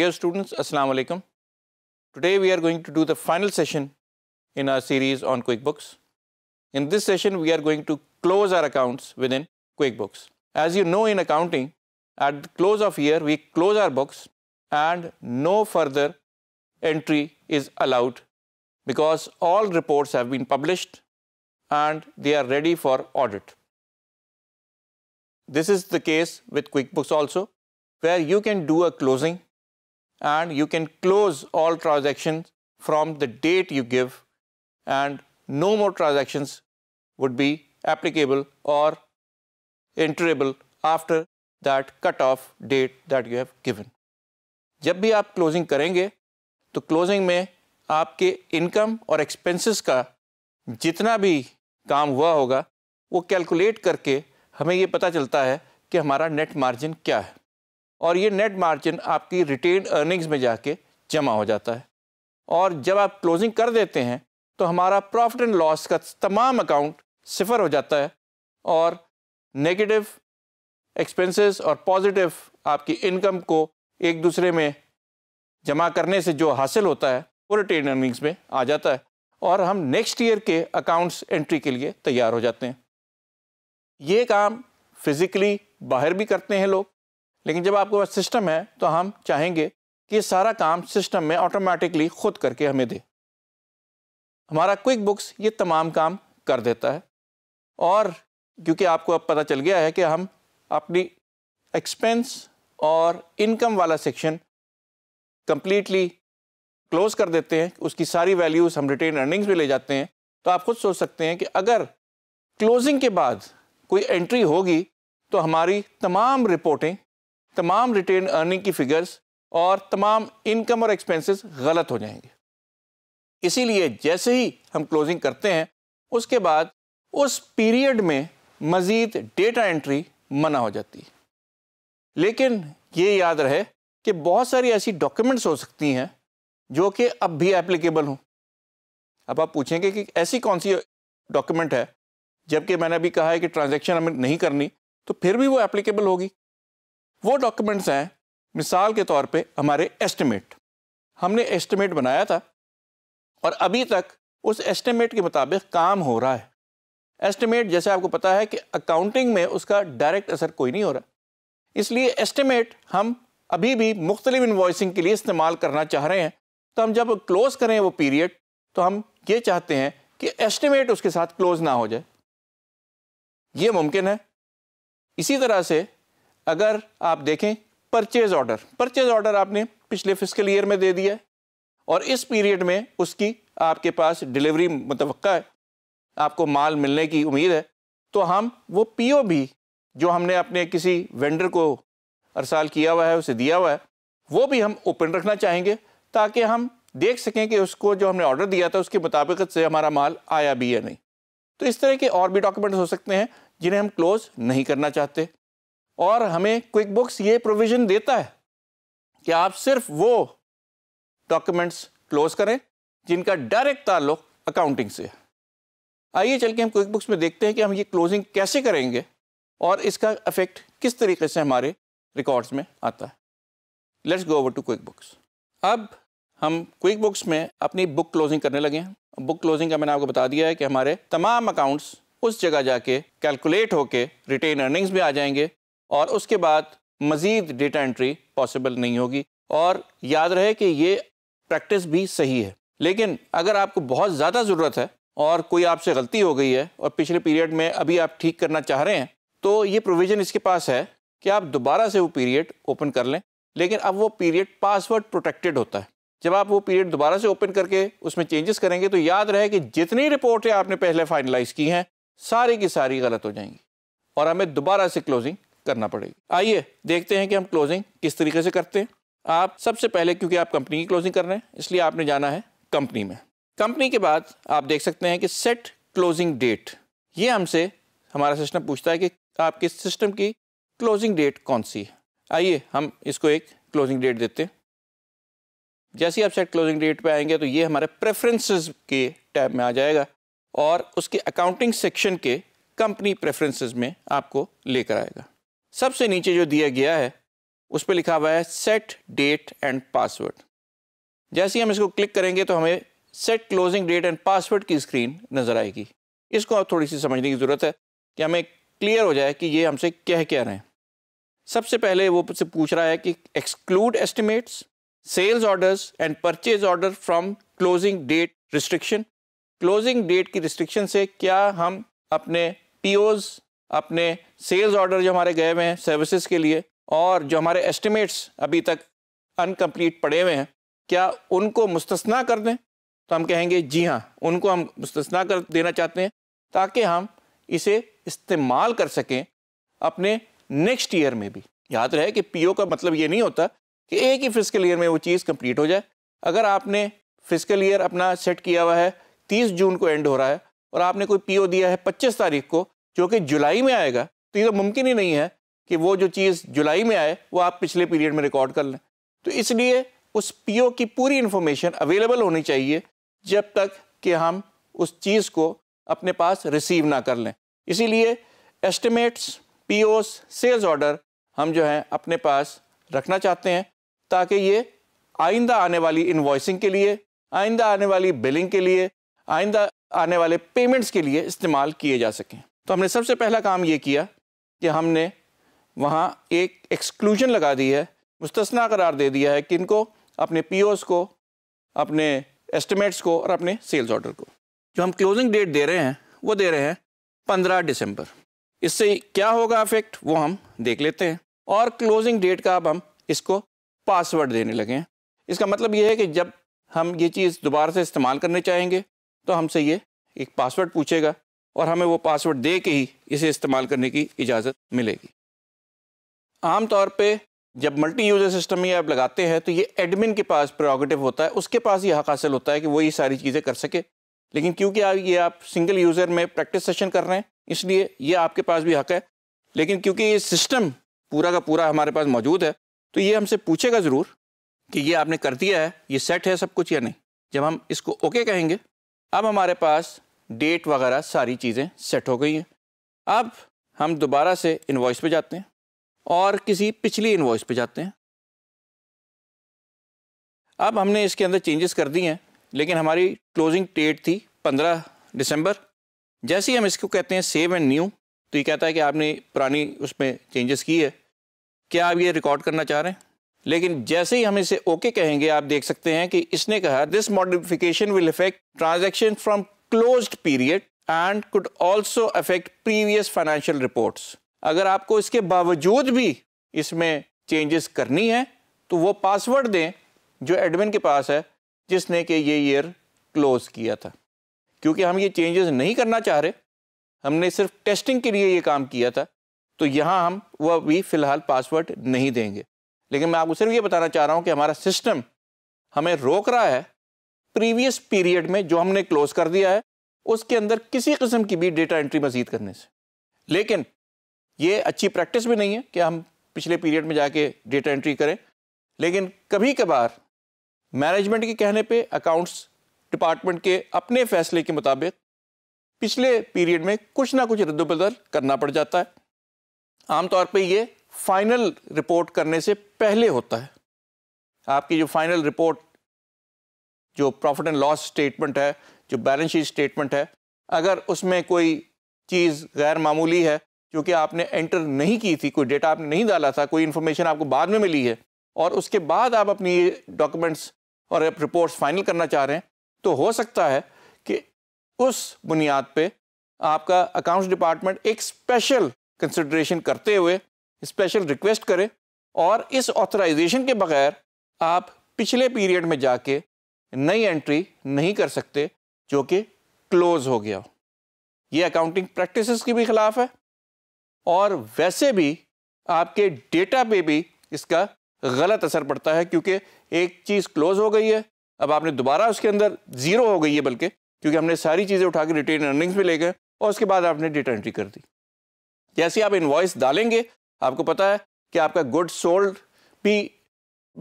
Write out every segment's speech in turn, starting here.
Dear students, Assalamu alaikum. Today we are going to do the final session in our series on QuickBooks. In this session, we are going to close our accounts within QuickBooks. As you know in accounting, at the close of year, we close our books and no further entry is allowed because all reports have been published and they are ready for audit. This is the case with QuickBooks also, where you can do a closing and you can close all transactions from the date you give and no more transactions would be applicable or enterable after that cutoff date that you have given. जब भी आप closing करेंगे तो closing में आपके income और expenses का जितना भी काम हुआ होगा वो कैलकुलेट करके हमें ये पता चलता है कि हमारा नेट मार्जिन क्या है और ये नेट मार्जिन आपकी रिटेन अर्निंग्स में जाके जमा हो जाता है और जब आप क्लोजिंग कर देते हैं तो हमारा प्रॉफिट एंड लॉस का तमाम अकाउंट सिफर हो जाता है और नेगेटिव एक्सपेंसेस और पॉजिटिव आपकी इनकम को एक दूसरे में जमा करने से जो हासिल होता है वो रिटेन अर्निंग्स में आ जाता है और हम नेक्स्ट ईयर के अकाउंट्स एंट्री के लिए तैयार हो जाते हैं ये काम फिज़िकली बाहर भी करते हैं लोग लेकिन जब आपके पास सिस्टम है तो हम चाहेंगे कि ये सारा काम सिस्टम में ऑटोमेटिकली खुद करके हमें दे हमारा क्विक बुक्स ये तमाम काम कर देता है और क्योंकि आपको अब पता चल गया है कि हम अपनी एक्सपेंस और इनकम वाला सेक्शन कम्प्लीटली क्लोज कर देते हैं उसकी सारी वैल्यूज़ हम रिटेन अर्निंग्स में ले जाते हैं तो आप खुद सोच सकते हैं कि अगर क्लोजिंग के बाद कोई एंट्री होगी तो हमारी तमाम रिपोर्टें तमाम रिटेन अर्निंग की फिगर्स और तमाम इनकम और एक्सपेंसेस गलत हो जाएंगे इसीलिए जैसे ही हम क्लोजिंग करते हैं उसके बाद उस पीरियड में मज़ीद डेटा एंट्री मना हो जाती है लेकिन ये याद रहे कि बहुत सारी ऐसी डॉक्यूमेंट्स हो सकती हैं जो कि अब भी एप्लीकेबल हों अब आप पूछेंगे कि ऐसी कौन सी डॉक्यूमेंट है जबकि मैंने अभी कहा है कि ट्रांजेक्शन हमें नहीं करनी तो फिर भी वो एप्लीकेबल होगी वो डॉक्यूमेंट्स हैं मिसाल के तौर पे हमारे एस्टिमेट हमने एस्टिमेट बनाया था और अभी तक उस एस्टिमेट के मुताबिक काम हो रहा है एस्टिमेट जैसे आपको पता है कि अकाउंटिंग में उसका डायरेक्ट असर कोई नहीं हो रहा इसलिए एस्टिमेट हम अभी भी मुख्तलिफ इन्वॉइसिंग के लिए इस्तेमाल करना चाह रहे हैं तो हम जब क्लोज़ करें वो पीरियड तो हम ये चाहते हैं कि एस्टिमेट उसके साथ क्लोज़ ना हो जाए ये मुमकिन है इसी तरह से अगर आप देखें परचेज ऑर्डर परचेज ऑर्डर आपने पिछले फिजिकल ईयर में दे दिया है और इस पीरियड में उसकी आपके पास डिलीवरी मुतव है आपको माल मिलने की उम्मीद है तो हम वो पीओ भी जो हमने अपने किसी वेंडर को अरसाल किया हुआ है उसे दिया हुआ है वो भी हम ओपन रखना चाहेंगे ताकि हम देख सकें कि उसको जो हमने ऑर्डर दिया था उसके मुताबिक से हमारा माल आया भी या नहीं तो इस तरह के और भी डॉक्यूमेंट्स हो सकते हैं जिन्हें हम क्लोज नहीं करना चाहते और हमें क्विक बुक्स ये प्रोविज़न देता है कि आप सिर्फ वो डॉक्यूमेंट्स क्लोज करें जिनका डायरेक्ट ताल्लुक अकाउंटिंग से है आइए चल के हम क्विक बुक्स में देखते हैं कि हम ये क्लोजिंग कैसे करेंगे और इसका इफेक्ट किस तरीके से हमारे रिकॉर्ड्स में आता है let's go over to QuickBooks अब हम क्विक बुक्स में अपनी बुक क्लोजिंग करने लगे हैं बुक क्लोजिंग का मैंने आपको बता दिया है कि हमारे तमाम अकाउंट्स उस जगह जाके कैलकुलेट होके रिटेन अर्निंग्स में आ जाएंगे और उसके बाद मज़ीद डेटा एंट्री पॉसिबल नहीं होगी और याद रहे कि ये प्रैक्टिस भी सही है लेकिन अगर आपको बहुत ज़्यादा ज़रूरत है और कोई आपसे गलती हो गई है और पिछले पीरियड में अभी आप ठीक करना चाह रहे हैं तो ये प्रोविज़न इसके पास है कि आप दोबारा से वो पीरियड ओपन कर लें लेकिन अब वो पीरियड पासवर्ड प्रोटेक्टेड होता है जब आप वो पीरियड दोबारा से ओपन करके उसमें चेंजेस करेंगे तो याद रहे कि जितनी रिपोर्टें आपने पहले फाइनलाइज़ की हैं सारी की सारी गलत हो जाएंगी और हमें दोबारा से क्लोजिंग करना पड़ेगी आइए देखते हैं कि हम क्लोजिंग किस तरीके से करते हैं आप सबसे पहले क्योंकि आप कंपनी की क्लोजिंग कर रहे हैं इसलिए आपने जाना है कंपनी में कंपनी के बाद आप देख सकते हैं कि सेट क्लोजिंग डेट ये हमसे हमारा सिस्टम पूछता है कि आपके सिस्टम की क्लोजिंग डेट कौन सी है आइए हम इसको एक क्लोजिंग डेट देते हैं जैसे ही आप सेट क्लोजिंग डेट पे आएंगे तो ये हमारे प्रेफरेंसेस के टैब में आ जाएगा और उसके अकाउंटिंग सेक्शन के कंपनी प्रेफरेंसेस में आपको लेकर आएगा सबसे नीचे जो दिया गया है उस पर लिखा हुआ है सेट डेट एंड पासवर्ड जैसे ही हम इसको क्लिक करेंगे तो हमें set closing date and password की स्क्रीन नज़र आएगी इसको अब थोड़ी सी समझने की ज़रूरत है कि हमें क्लियर हो जाए कि ये हमसे कह क्या रहे हैं सबसे पहले वो से पूछ रहा है कि exclude estimates sales orders and purchase order from closing date restriction closing date की रिस्ट्रिक्शन से क्या हम अपने पीओज अपने सेल्स ऑर्डर जो हमारे गए हुए हैं सर्विसेज के लिए और जो हमारे एस्टिमेट्स अभी तक अनकम्प्लीट पड़े हुए हैं क्या उनको मुस्तना कर दें तो हम कहेंगे जी हाँ उनको हम मुस्तना कर देना चाहते हैं ताकि हम इसे इस्तेमाल कर सकें अपने नेक्स्ट ईयर में भी याद रहे कि पीओ का मतलब ये नहीं होता कि एक ही फिजिकल ईयर में वो चीज़ कंप्लीट हो जाए अगर आपने फिजिकल ईयर अपना सेट किया हुआ है 30 जून को एंड हो रहा है और आपने कोई पीओ दिया है 25 तारीख को जो कि जुलाई में आएगा तो ये तो मुमकिन ही नहीं है कि वो जो चीज़ जुलाई में आए वो आप पिछले पीरियड में रिकॉर्ड कर लें तो इसलिए उस पीओ की पूरी इन्फॉर्मेशन अवेलेबल होनी चाहिए जब तक कि हम उस चीज़ को अपने पास रिसीव ना कर लें इसीलिए एस्टिमेट्स पीओस सेल्स ऑर्डर हम जो हैं अपने पास रखना चाहते हैं ताकि ये आइंदा आने वाली इन्वॉइसिंग के लिए आइंदा आने वाली बिलिंग के लिए आइंदा आने वाले पेमेंट्स के लिए इस्तेमाल किए जा सकें तो हमने सबसे पहला काम ये किया कि हमने वहाँ एक एक्सक्लूजन लगा दी है मुस्तना करार दे दिया है कि इनको अपने पी को अपने एस्टिमेट्स को और अपने सेल्स ऑर्डर को जो हम क्लोजिंग डेट दे रहे हैं वो दे रहे हैं पंद्रह दिसंबर इससे क्या होगा अफेक्ट वो हम देख लेते हैं और क्लोजिंग डेट का अब हम इसको पासवर्ड देने लगे हैं इसका मतलब ये है कि जब हम ये चीज़ दोबारा से इस्तेमाल करने चाहेंगे तो हमसे ये एक पासवर्ड पूछेगा और हमें वो पासवर्ड दे के ही इसे इस्तेमाल करने की इजाज़त मिलेगी आम तौर पे जब मल्टी यूज़र सिस्टम ये ऐप लगाते हैं तो ये एडमिन के पास प्रोगेटिव होता है उसके पास ये हक हासिल होता है कि वो ये सारी चीज़ें कर सके लेकिन क्योंकि आप ये आप सिंगल यूज़र में प्रैक्टिस सेशन कर रहे हैं इसलिए ये आपके पास भी हक है लेकिन क्योंकि ये सिस्टम पूरा का पूरा हमारे पास मौजूद है तो ये हमसे पूछेगा ज़रूर कि ये आपने कर दिया है ये सेट है सब कुछ या नहीं जब हम इसको ओके कहेंगे अब हमारे पास डेट वगैरह सारी चीज़ें सेट हो गई हैं अब हम दोबारा से इन्वॉइस पे जाते हैं और किसी पिछली इन्वॉइस पे जाते हैं अब हमने इसके अंदर चेंजेस कर दी हैं लेकिन हमारी क्लोजिंग डेट थी 15 दिसंबर जैसे ही हम इसको कहते हैं सेव एंड न्यू तो ये कहता है कि आपने पुरानी उसमें चेंजेस की है क्या आप ये रिकॉर्ड करना चाह रहे हैं लेकिन जैसे ही हम इसे ओके कहेंगे आप देख सकते हैं कि इसने कहा this modification will effect transaction from closed period and could also affect previous financial reports अगर आपको इसके बावजूद भी इसमें चेंजेस करनी है तो वो पासवर्ड दें जो एडमिन के पास है जिसने कि ये ईयर क्लोज किया था क्योंकि हम ये चेंजेस नहीं करना चाह रहे हमने सिर्फ टेस्टिंग के लिए ये काम किया था तो यहाँ हम वह भी फ़िलहाल पासवर्ड नहीं देंगे लेकिन मैं आपको सिर्फ ये बताना चाह रहा हूँ कि हमारा सिस्टम हमें रोक रहा है प्रीवियस पीरियड में जो हमने क्लोज कर दिया है उसके अंदर किसी किस्म की भी डेटा एंट्री मजीद करने से लेकिन ये अच्छी प्रैक्टिस भी नहीं है कि हम पिछले पीरियड में जाके डेटा एंट्री करें लेकिन कभी कभार मैनेजमेंट के कहने पे अकाउंट्स डिपार्टमेंट के अपने फैसले के मुताबिक पिछले पीरियड में कुछ ना कुछ रद्दबदल करना पड़ जाता है आमतौर पे ये फाइनल रिपोर्ट करने से पहले होता है आपकी जो फाइनल रिपोर्ट जो प्रॉफिट एंड लॉस स्टेटमेंट है जो बैलेंस शीट स्टेटमेंट है अगर उसमें कोई चीज़ गैर मामूली है जो कि आपने एंटर नहीं की थी कोई डेटा आपने नहीं डाला था कोई इन्फॉर्मेशन आपको बाद में मिली है और उसके बाद आप अपनी डॉक्यूमेंट्स और रिपोर्ट्स फाइनल करना चाह रहे हैं तो हो सकता है कि उस बुनियाद पे आपका अकाउंट्स डिपार्टमेंट एक स्पेशल कंसिड्रेशन करते हुए स्पेशल रिक्वेस्ट करे और इस ऑथराइजेशन के बगैर आप पिछले पीरियड में जाके नई एंट्री नहीं कर सकते जो कि क्लोज हो गया हो ये अकाउंटिंग प्रैक्टिसेस के भी खिलाफ है और वैसे भी आपके डेटा पे भी इसका गलत असर पड़ता है क्योंकि एक चीज़ क्लोज हो गई है अब आपने दोबारा उसके अंदर ज़ीरो हो गई है बल्कि क्योंकि हमने सारी चीज़ें उठा के रिटेन अर्निंग्स में ले गए और उसके बाद आपने डेटा एंट्री कर दी जैसे आप इन्वाइस डालेंगे आपको पता है कि आपका गुड सोल्ड भी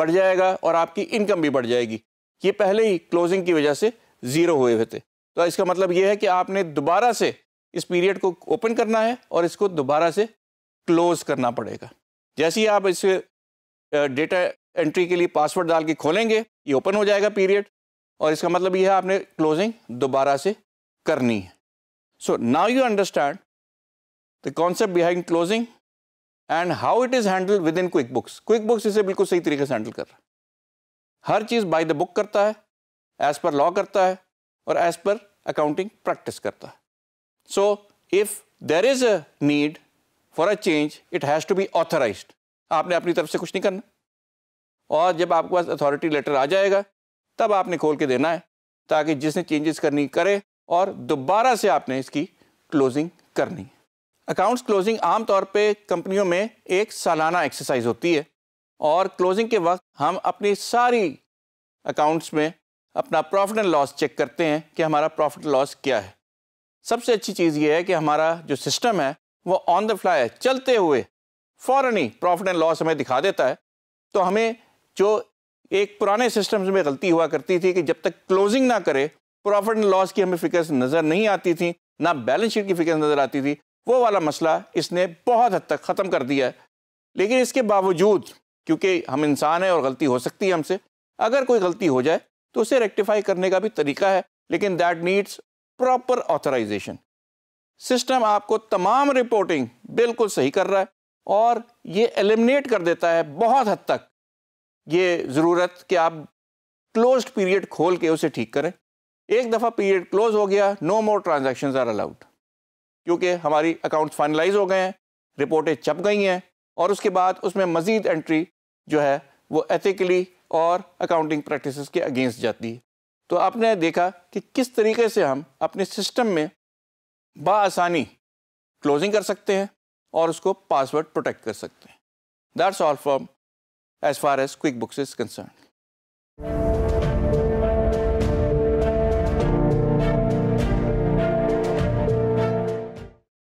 बढ़ जाएगा और आपकी इनकम भी बढ़ जाएगी ये पहले ही क्लोजिंग की वजह से ज़ीरो हुए हुए थे तो इसका मतलब ये है कि आपने दोबारा से इस पीरियड को ओपन करना है और इसको दोबारा से क्लोज़ करना पड़ेगा जैसे ही आप इस डेटा एंट्री के लिए पासवर्ड डाल के खोलेंगे ये ओपन हो जाएगा पीरियड और इसका मतलब ये है आपने क्लोजिंग दोबारा से करनी है so now you understand the concept behind closing and how it is handle with in QuickBooks QuickBooks इसे बिल्कुल सही तरीके से हैंडल कर रहा है हर चीज़ बाय द बुक करता है एज़ पर लॉ करता है और एज़ पर अकाउंटिंग प्रैक्टिस करता है so if there is a need for a change it has to be authorize आपने अपनी तरफ से कुछ नहीं करना और जब आपके पास अथॉरिटी लेटर आ जाएगा तब आपने खोल के देना है ताकि जिसने चेंजेस करनी करे और दोबारा से आपने इसकी क्लोजिंग करनी अकाउंट्स क्लोजिंग आमतौर पे कंपनियों में एक सालाना एक्सरसाइज होती है और क्लोजिंग के वक्त हम अपनी सारी अकाउंट्स में अपना प्रॉफिट एंड लॉस चेक करते हैं कि हमारा प्रॉफिट लॉस क्या है सबसे अच्छी चीज़ ये है कि हमारा जो सिस्टम है वो ऑन द फ्लाई चलते हुए फ़ौर ही प्रॉफिट एंड लॉस हमें दिखा देता है तो हमें जो एक पुराने सिस्टम्स में गलती हुआ करती थी कि जब तक क्लोजिंग ना करे प्रॉफिट एंड लॉस की हमें फिगर्स नज़र नहीं आती थी ना बैलेंस शीट की फिगर्स नज़र आती थी वो वाला मसला इसने बहुत हद तक ख़त्म कर दिया है लेकिन इसके बावजूद क्योंकि हम इंसान हैं और गलती हो सकती है हमसे अगर कोई गलती हो जाए तो उसे रेक्टिफाई करने का भी तरीका है लेकिन that needs proper authorization system आपको तमाम रिपोर्टिंग बिल्कुल सही कर रहा है और ये एलिमिनेट कर देता है बहुत हद तक ये ज़रूरत कि आप क्लोज पीरियड खोल के उसे ठीक करें एक दफ़ा पीरियड क्लोज हो गया no more transaction are allowed क्योंकि हमारी अकाउंट्स फाइनलाइज हो गए हैं रिपोर्टें चप गई हैं और उसके बाद उसमें मज़ीद एंट्री जो है वो एथिकली और अकाउंटिंग प्रैक्टिस के अगेंस्ट जाती है तो आपने देखा कि किस तरीके से हम अपने सिस्टम में बासानी क्लोजिंग कर सकते हैं और उसको पासवर्ड प्रोटेक्ट कर सकते हैं that's all form as far as QuickBooks is concern